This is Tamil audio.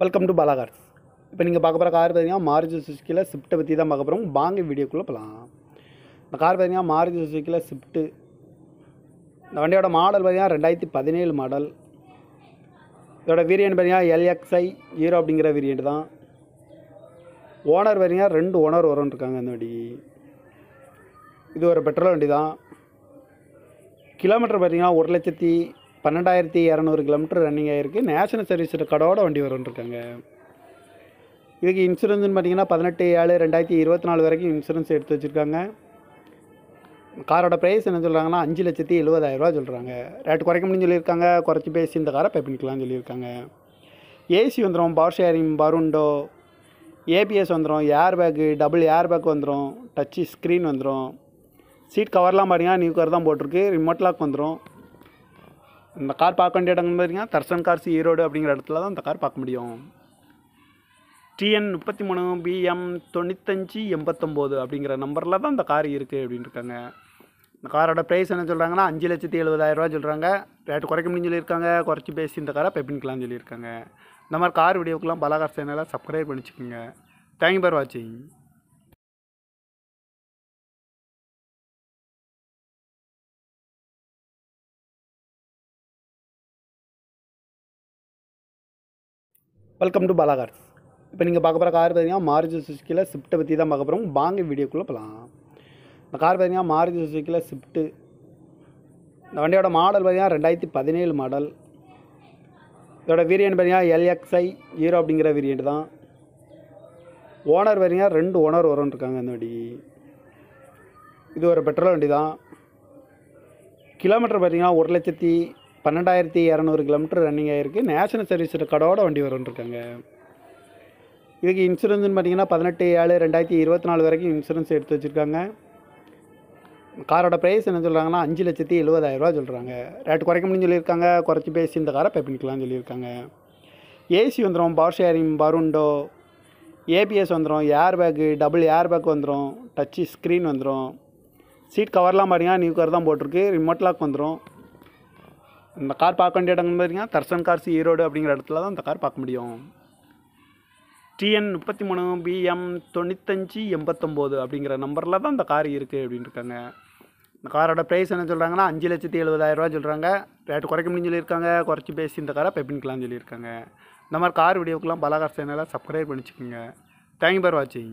வெல்கம் டு பாலாகார் இப்போ நீங்கள் பார்க்க போகிற கார் பார்த்தீங்கன்னா மாருதி சுசுக்கியில் ஸ்விஃப்ட்டை பற்றி தான் பார்க்க போகிறோம் வாங்க வீடியோக்குள்ளே போகலாம் இந்த கார் பார்த்தீங்கன்னா மாருதி சுசுக்கியில் ஸ்விஃப்ட்டு இந்த வண்டியோட மாடல் பார்த்தீங்கன்னா ரெண்டாயிரத்தி பதினேழு மாடல் இதோட வீரியன் பார்த்தீங்கன்னா எல்எக்ஸ்ஐ ஹீரோ அப்படிங்கிற வீரியன் தான் ஓனர் பார்த்தீங்கன்னா ரெண்டு ஓனர் வரும்னு இருக்காங்க இந்த வண்டி இது ஒரு பெட்ரோல் வண்டி தான் கிலோமீட்டர் பார்த்தீங்கன்னா ஒரு லட்சத்தி பன்னெண்டாயிரத்தி இரநூறு கிலோமீட்டர் ரன்னிங் ஆகிருக்கு நேஷனல் சர்வீஸ் ரெக்கார்டோட வண்டி வரும்ன்ருக்காங்க இதுக்கு இன்சூரன்ஸ்னு பார்த்தீங்கன்னா பதினெட்டு ஏழு ரெண்டாயிரத்தி இருபத்தி நாலு வரைக்கும் இன்சூரன்ஸ் எடுத்து வச்சுருக்காங்க காரோட ப்ரைஸ் என்ன சொல்கிறாங்கன்னா அஞ்சு லட்சத்தி எழுபதாயிரரூவா சொல்கிறாங்க ரேட் குறைக்க முடியும் சொல்லியிருக்காங்க குறைச்சி பேசி இந்த காரை பே பண்ணிக்கலாம்னு சொல்லியிருக்காங்க ஏசி வந்துடும் பவர் ஷேரிங் பருண்டோ ஏபிஎஸ் வந்துடும் air bag double air bag வந்துடும் டச்சு ஸ்க்ரீன் வந்துடும் சீட் கவர்லாம் பார்த்தீங்கன்னா நியூ கவர் தான் போட்டிருக்கு ரிமோட் லாக் வந்துடும் இந்த கார் பார்க்க வேண்டிய இடம்னு பார்த்தீங்கன்னா தர்சன் கார்ஸ் ஈரோடு அப்படிங்கிற இடத்துல தான் இந்த கார் பார்க்க முடியும் டிஎன் முப்பத்தி மூணு பிஎம் தொண்ணூத்தஞ்சு எண்பத்தொம்போது அப்படிங்கிற நம்பரில் தான் இந்த கார் இருக்குது அப்படின்னு இருக்காங்க இந்த காரோட ப்ரைஸ் என்ன சொல்கிறாங்கன்னா அஞ்சு லட்சத்தி எழுபதாயிரரூவா சொல்கிறாங்க ரேட்டு குறைக்க முடியும் சொல்லியிருக்காங்க குறைச்சி பேசி இந்த காரை பெப்பின்கலாம் சொல்லியிருக்காங்க இந்த மாதிரி கார் வீடியோக்கெல்லாம் பலகார் சேனலாக சப்ஸ்கிரைப் பண்ணிச்சுக்கோங்க தேங்க்யூ ஃபார் வாட்சிங் வெல்கம் டு பாலாகார் இப்போ நீங்கள் பார்க்க போகிற கார் பார்த்தீங்கன்னா மாருதி சுசுக்கியில் ஸ்விஃப்ட்டை பற்றி தான் பார்க்க போகிறோம் வாங்க வீடியோக்குள்ளே போகலாம் இந்த கார் பார்த்தீங்கன்னா மாருதி சுசுக்கியில் ஸ்விஃப்ட்டு இந்த வண்டியோட மாடல் பார்த்தீங்கன்னா ரெண்டாயிரத்தி பதினேழு மாடல் இதோட வீரியன் பார்த்தீங்கன்னா எல்எக்ஸ்ஐ ஹீரோ அப்படிங்கிற வேரியன்ட் தான் ஓனர் பார்த்தீங்கன்னா ரெண்டு ஓனர் வரும்னு இருக்காங்க இந்த வண்டி இது ஒரு பெட்ரோல் வண்டி தான் கிலோமீட்டர் பார்த்தீங்கன்னா ஒரு லட்சத்தி பன்னெண்டாயிரத்தி இரநூறு கிலோமீட்டர் ரன்னிங் ஆகிருக்கு நேஷனல் சர்வீஸ் ரெக்கார்டோட வண்டி இருக்காங்க இதுக்கு இன்சூரன்ஸ்னு பார்த்தீங்கன்னா பதினெட்டு ஏழு ரெண்டாயிரத்தி இருபத்தி நாலு வரைக்கும் இன்சூரன்ஸ் எடுத்து வச்சுருக்காங்க காரோட ப்ரைஸ் என்ன சொல்கிறாங்கன்னா அஞ்சு லட்சத்தி எழுபதாயிரரூவா சொல்கிறாங்க ரேட் குறைக்க முடியும் சொல்லியிருக்காங்க குறைச்சி பேசி இந்த காரை பண்ணிக்கலாம்னு சொல்லியிருக்காங்க ஏசி வந்துடும் பவர் ஷேரிங் பருண்டோ ஏபிஎஸ் வந்துடும் air bag double air bag வந்துடும் டச்சு ஸ்க்ரீன் வந்துடும் சீட் கவர்லாம் பார்த்தீங்கன்னா நியூ கவர் தான் போட்டிருக்கு ரிமோட் லாக் வந்துடும் இந்த கார் பார்க்க வேண்டிய இடம்னு பார்த்தீங்கன்னா தர்சன் கார்ஸ் ஈரோடு அப்படிங்கிற இடத்துல தான் அந்த கார் பார்க்க முடியும் டிஎன் முப்பத்தி மூணு பிஎம் தொண்ணூத்தஞ்சு எண்பத்தொம்போது அப்படிங்கிற நம்பரில் தான் இந்த கார் இருக்குது அப்படின்னு இருக்காங்க இந்த காரோட ப்ரைஸ் என்ன சொல்கிறாங்கன்னா அஞ்சு லட்சத்தி எழுபதாயிரரூவா சொல்கிறாங்க ரேட்டு குறைக்க முடியும் சொல்லியிருக்காங்க குறைச்சி பேசி இந்த காரை பெப்பின்கலாம் சொல்லியிருக்காங்க இந்த மாதிரி கார் வீடியோக்கெல்லாம் பலகார் சேனலாக சப்ஸ்கிரைப் பண்ணிச்சுக்கோங்க தேங்க்யூ ஃபார் வாட்சிங்